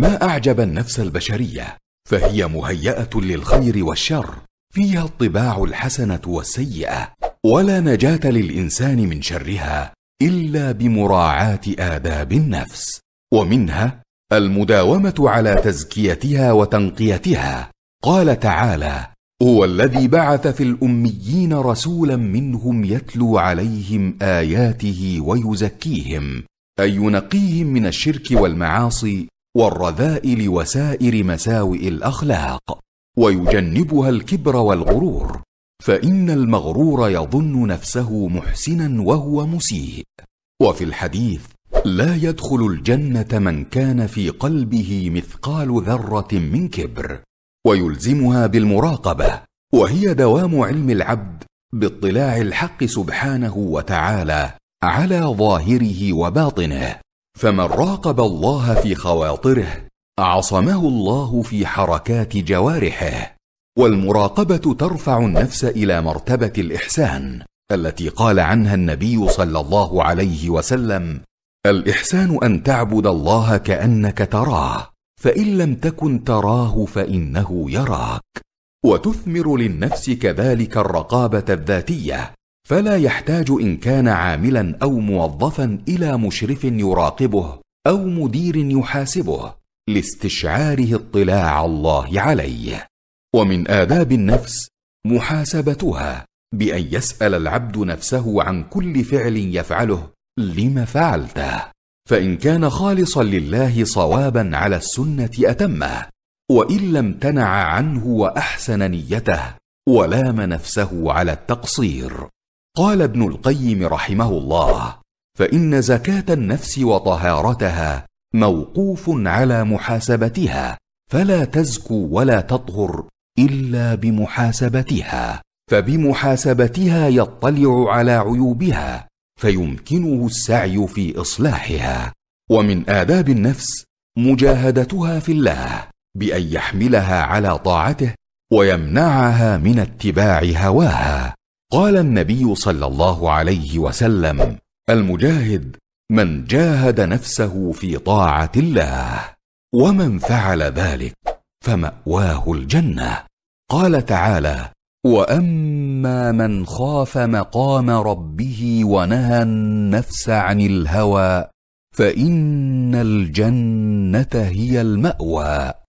ما اعجب النفس البشريه فهي مهياه للخير والشر فيها الطباع الحسنه والسيئه ولا نجاه للانسان من شرها الا بمراعاه اداب النفس ومنها المداومه على تزكيتها وتنقيتها قال تعالى هو الذي بعث في الاميين رسولا منهم يتلو عليهم اياته ويزكيهم اي ينقيهم من الشرك والمعاصي والرذائل وسائر مساوئ الاخلاق ويجنبها الكبر والغرور فان المغرور يظن نفسه محسنا وهو مسيء وفي الحديث لا يدخل الجنه من كان في قلبه مثقال ذره من كبر ويلزمها بالمراقبه وهي دوام علم العبد باطلاع الحق سبحانه وتعالى على ظاهره وباطنه فمن راقب الله في خواطره عصمه الله في حركات جوارحه والمراقبه ترفع النفس الى مرتبه الاحسان التي قال عنها النبي صلى الله عليه وسلم الاحسان ان تعبد الله كانك تراه فان لم تكن تراه فانه يراك وتثمر للنفس كذلك الرقابه الذاتيه فلا يحتاج ان كان عاملا او موظفا الى مشرف يراقبه او مدير يحاسبه لاستشعاره اطلاع الله عليه ومن اداب النفس محاسبتها بان يسال العبد نفسه عن كل فعل يفعله لم فعلته فان كان خالصا لله صوابا على السنه اتمه وان لم تنع عنه واحسن نيته ولام نفسه على التقصير قال ابن القيم رحمه الله فان زكاه النفس وطهارتها موقوف على محاسبتها فلا تزكو ولا تطهر الا بمحاسبتها فبمحاسبتها يطلع على عيوبها فيمكنه السعي في اصلاحها ومن اداب النفس مجاهدتها في الله بان يحملها على طاعته ويمنعها من اتباع هواها قال النبي صلى الله عليه وسلم المجاهد من جاهد نفسه في طاعه الله ومن فعل ذلك فماواه الجنه قال تعالى واما من خاف مقام ربه ونهى النفس عن الهوى فان الجنه هي الماوى